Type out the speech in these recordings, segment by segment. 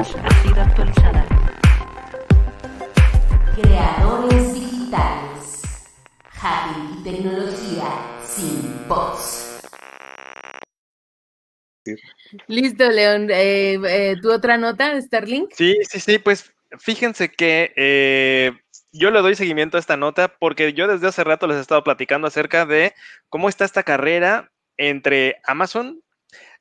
ha sido actualizada. Creadores digitales. Hacking y tecnología sin voz Listo, León. Eh, eh, ¿Tu otra nota, Sterling? Sí, sí, sí. Pues fíjense que eh, yo le doy seguimiento a esta nota porque yo desde hace rato les he estado platicando acerca de cómo está esta carrera entre Amazon,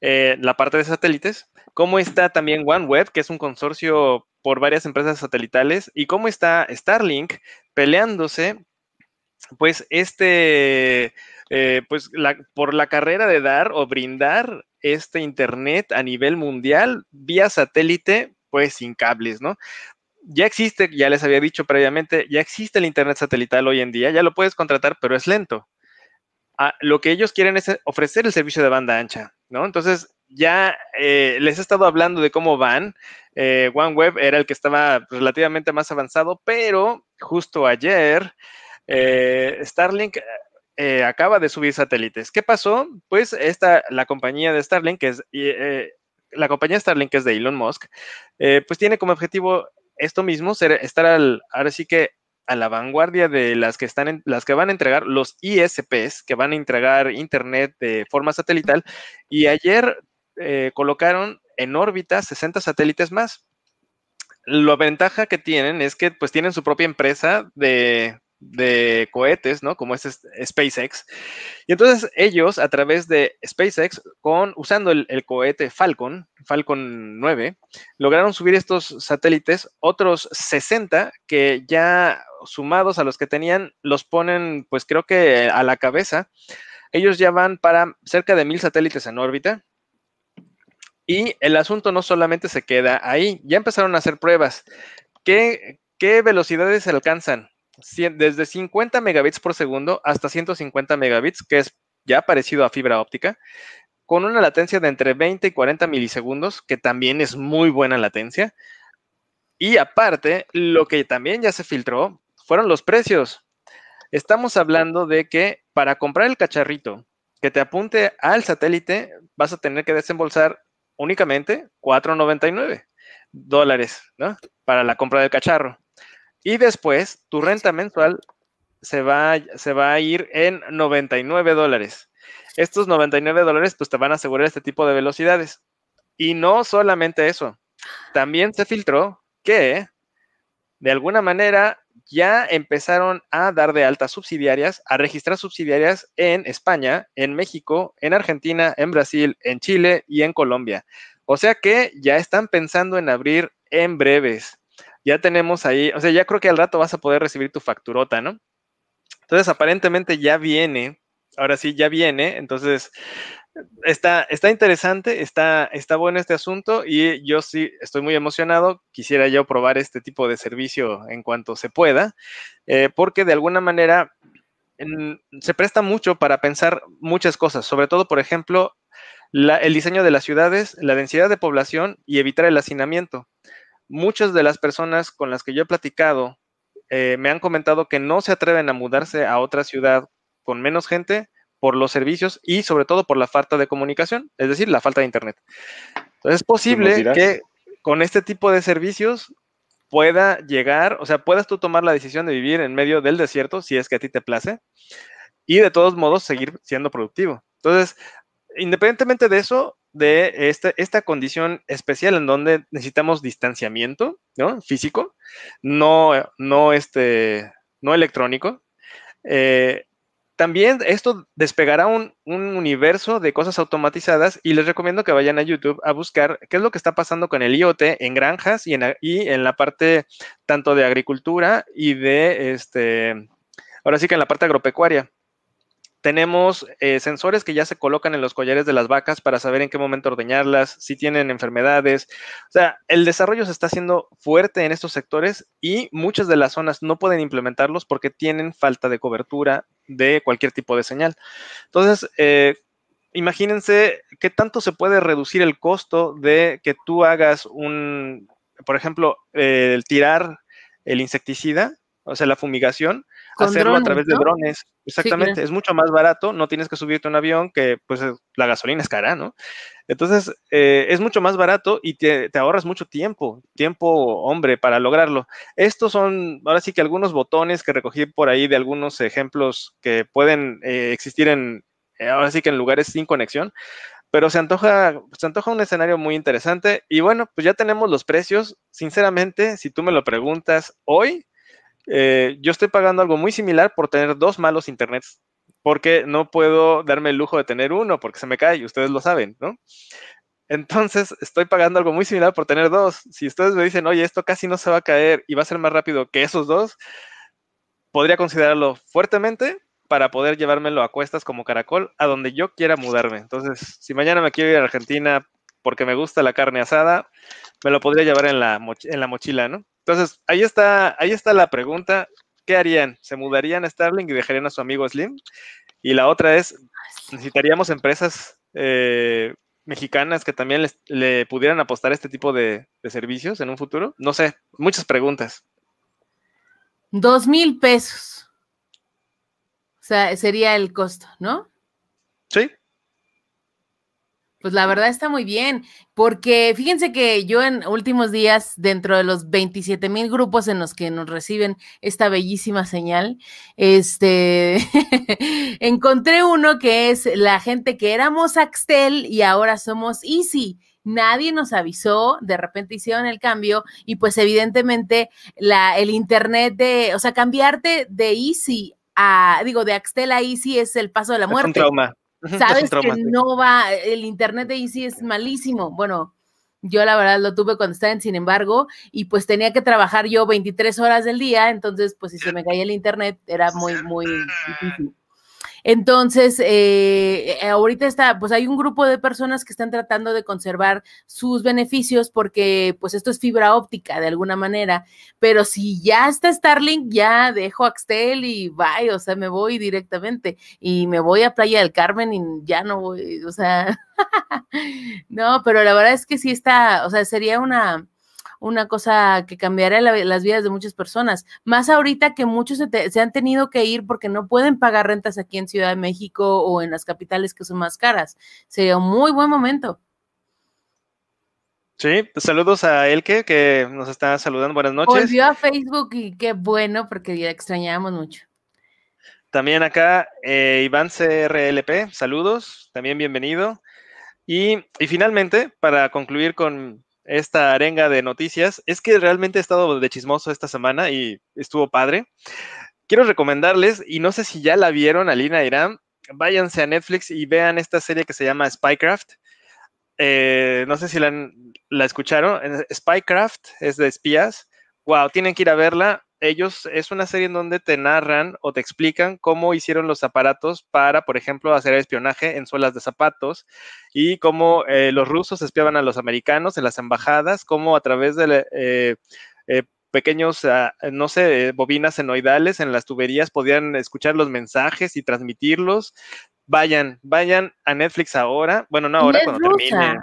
la parte de satélites, cómo está también OneWeb, que es un consorcio por varias empresas satelitales, y cómo está Starlink peleándose, pues, este, eh, pues, por la carrera de dar o brindar este Internet a nivel mundial vía satélite, pues, sin cables, ¿no? ya existe, ya les había dicho previamente, ya existe el Internet satelital hoy en día, ya lo puedes contratar, pero es lento. Ah, lo que ellos quieren es ofrecer el servicio de banda ancha, ¿no? Entonces, ya eh, les he estado hablando de cómo van. Eh, OneWeb era el que estaba relativamente más avanzado, pero justo ayer eh, Starlink acaba de subir satélites. ¿Qué pasó? Pues esta, la compañía de Starlink, que es la compañía Starlink, es de Elon Musk, pues tiene como objetivo esto mismo, ser, estar ahora sí que a la vanguardia de las que están las que van a entregar los ISPs que van a entregar internet de forma satelital y ayer eh, colocaron en órbita 60 satélites más. La ventaja que tienen es que pues tienen su propia empresa de, de cohetes, ¿no? Como es SpaceX. Y entonces ellos, a través de SpaceX, con, usando el, el, cohete Falcon, Falcon 9, lograron subir estos satélites, otros 60 que ya sumados a los que tenían, los ponen, pues creo que a la cabeza. Ellos ya van para cerca de mil satélites en órbita. Y el asunto no solamente se queda ahí, ya empezaron a hacer pruebas. ¿Qué, qué velocidades se alcanzan? Desde 50 megabits por segundo hasta 150 megabits, que es ya parecido a fibra óptica, con una latencia de entre 20 y 40 milisegundos, que también es muy buena latencia. Y aparte, lo que también ya se filtró fueron los precios. Estamos hablando de que para comprar el cacharrito que te apunte al satélite, vas a tener que desembolsar únicamente 4.99 dólares, Para la compra del cacharro. Y después, tu renta mensual se va, se va a ir en 99 dólares. Estos 99 dólares, pues te van a asegurar este tipo de velocidades. Y no solamente eso, también se filtró que de alguna manera ya empezaron a dar de alta subsidiarias, a registrar subsidiarias en España, en México, en Argentina, en Brasil, en Chile y en Colombia. O sea que ya están pensando en abrir en breves. Ya tenemos ahí, o sea, ya creo que al rato vas a poder recibir tu facturota, ¿no? Entonces, aparentemente ya viene, ahora sí, ya viene. Entonces, está, está interesante, está, está bueno este asunto y yo sí estoy muy emocionado. Quisiera yo probar este tipo de servicio en cuanto se pueda, eh, porque de alguna manera mm, se presta mucho para pensar muchas cosas, sobre todo, por ejemplo, el diseño de las ciudades, la densidad de población y evitar el hacinamiento. Muchas de las personas con las que yo he platicado eh, me han comentado que no se atreven a mudarse a otra ciudad con menos gente por los servicios y sobre todo por la falta de comunicación, es decir, la falta de Internet. Entonces es posible pues que con este tipo de servicios pueda llegar, o sea, puedas tú tomar la decisión de vivir en medio del desierto si es que a ti te place y de todos modos seguir siendo productivo. Entonces, independientemente de eso, de este, esta condición especial en donde necesitamos distanciamiento ¿no? físico, no, no, este, no electrónico, eh, también esto despegará un, universo de cosas automatizadas y les recomiendo que vayan a YouTube a buscar qué es lo que está pasando con el IoT en granjas y en, la parte tanto de agricultura y de, este, ahora sí que en la parte agropecuaria. Tenemos eh, sensores que ya se colocan en los collares de las vacas para saber en qué momento ordeñarlas, si tienen enfermedades. O sea, el desarrollo se está haciendo fuerte en estos sectores y muchas de las zonas no pueden implementarlos porque tienen falta de cobertura, de cualquier tipo de señal. Entonces, eh, imagínense qué tanto se puede reducir el costo de que tú hagas un, por ejemplo, eh, el tirar el insecticida, o sea, la fumigación, hacerlo a través de drones. Exactamente, es mucho más barato, no tienes que subirte a un avión que pues la gasolina es cara, ¿no? Entonces, eh, es mucho más barato y te, ahorras mucho tiempo, tiempo, hombre, para lograrlo. Estos son, ahora sí que algunos botones que recogí por ahí de algunos ejemplos que pueden eh, existir en, eh, ahora sí que en lugares sin conexión. Pero se antoja, se antoja un escenario muy interesante. Y bueno, pues ya tenemos los precios. Sinceramente, si tú me lo preguntas hoy, yo estoy pagando algo muy similar por tener dos malos internets porque no puedo darme el lujo de tener uno porque se me cae, y ustedes lo saben, ¿no? Entonces, estoy pagando algo muy similar por tener dos. Si ustedes me dicen, oye, esto casi no se va a caer y va a ser más rápido que esos dos, podría considerarlo fuertemente para poder llevármelo a cuestas como caracol a donde yo quiera mudarme. Entonces, si mañana me quiero ir a Argentina porque me gusta la carne asada, me lo podría llevar en la, en la mochila, ¿no? Entonces, ahí está, ahí está la pregunta. ¿qué harían? ¿Se mudarían a Starlink y dejarían a su amigo Slim? Y la otra es, necesitaríamos empresas eh, mexicanas que también le pudieran apostar este tipo de, de, servicios en un futuro? No sé, muchas preguntas. Dos mil pesos. O sea, sería el costo, ¿no? Sí. Pues la verdad está muy bien, porque fíjense que yo en últimos días, dentro de los 27 mil grupos en los que nos reciben esta bellísima señal, este, encontré uno que es la gente que éramos Axtel y ahora somos Easy nadie nos avisó, de repente hicieron el cambio y pues evidentemente la, el internet de, o sea, cambiarte de Easy a, digo, de Axtel a Easy es el paso de la muerte. Un trauma sabes que no va, el internet de Easy es malísimo. Bueno, yo la verdad lo tuve cuando estaba en Sin embargo, y pues tenía que trabajar yo 23 horas del día, entonces pues si se me caía el internet era muy, muy difícil. Entonces, eh, eh, ahorita está, pues hay un grupo de personas que están tratando de conservar sus beneficios porque pues esto es fibra óptica de alguna manera, pero si ya está Starlink, ya dejo Axtel y bye, o sea, me voy directamente y me voy a Playa del Carmen y ya no voy, o sea, no, pero la verdad es que sí está, o sea, sería una una cosa que cambiará las vidas de muchas personas. Más ahorita que muchos se, han tenido que ir porque no pueden pagar rentas aquí en Ciudad de México o en las capitales que son más caras. Sería un muy buen momento. Sí, saludos a Elke que nos está saludando. Buenas noches. Volvió a Facebook y qué bueno porque ya extrañábamos mucho. También acá eh, Iván CRLP, saludos, también bienvenido. Y, y, finalmente, para concluir con, esta arenga de noticias es que realmente he estado de chismoso esta semana y estuvo padre. Quiero recomendarles, y no sé si ya la vieron, Alina Irán, váyanse a Netflix y vean esta serie que se llama Spycraft. Eh, no sé si la, la escucharon. Spycraft es de espías wow, tienen que ir a verla. Ellos es una serie en donde te narran o te explican cómo hicieron los aparatos para, por ejemplo, hacer espionaje en suelas de zapatos y cómo eh, los rusos espiaban a los americanos en las embajadas, cómo a través de eh, eh, pequeños, ah, no sé, bobinas senoidales en las tuberías podían escuchar los mensajes y transmitirlos. Vayan, vayan a Netflix ahora. Bueno, no ahora, cuando termine.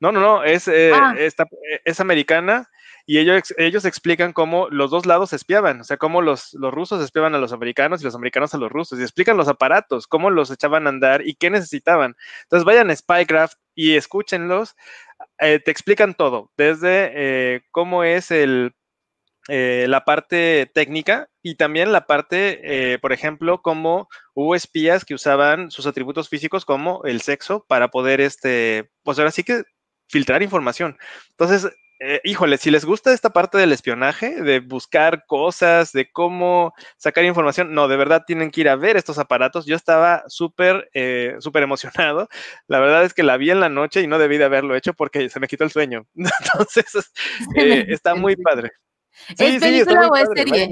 No, no, no, es, ah. esta, es americana y ellos, ellos explican cómo los dos lados espiaban, o sea, cómo los, los rusos espiaban a los americanos y los americanos a los rusos, y explican los aparatos, cómo los echaban a andar y qué necesitaban. Entonces vayan a Spycraft y escúchenlos, eh, te explican todo, desde eh, cómo es el, eh, la parte técnica y también la parte, por ejemplo, cómo hubo espías que usaban sus atributos físicos como el sexo para poder, este, pues ahora sí que filtrar información. Entonces, eh, híjole, si les gusta esta parte del espionaje, de buscar cosas, de cómo sacar información, no, de verdad tienen que ir a ver estos aparatos. Yo estaba súper, eh, súper emocionado. La verdad es que la vi en la noche y no debí de haberlo hecho porque se me quitó el sueño. Entonces, eh, está muy padre. Sí, ¿Es sí, es serie?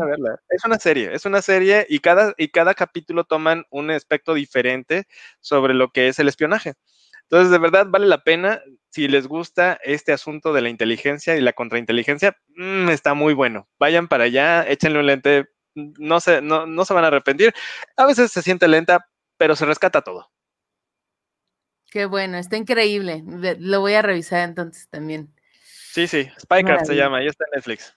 Es una serie, es una serie y cada, y cada capítulo toman un aspecto diferente sobre lo que es el espionaje. Entonces, de verdad vale la pena. Si les gusta este asunto de la inteligencia y la contrainteligencia, mm, está muy bueno. Vayan para allá, échenle un lente. Mm, no se, no, no se van a arrepentir. A veces se siente lenta, pero se rescata todo. Qué bueno, está increíble. Lo voy a revisar entonces también. Sí, sí, Spycraft se llama, ya está en Netflix.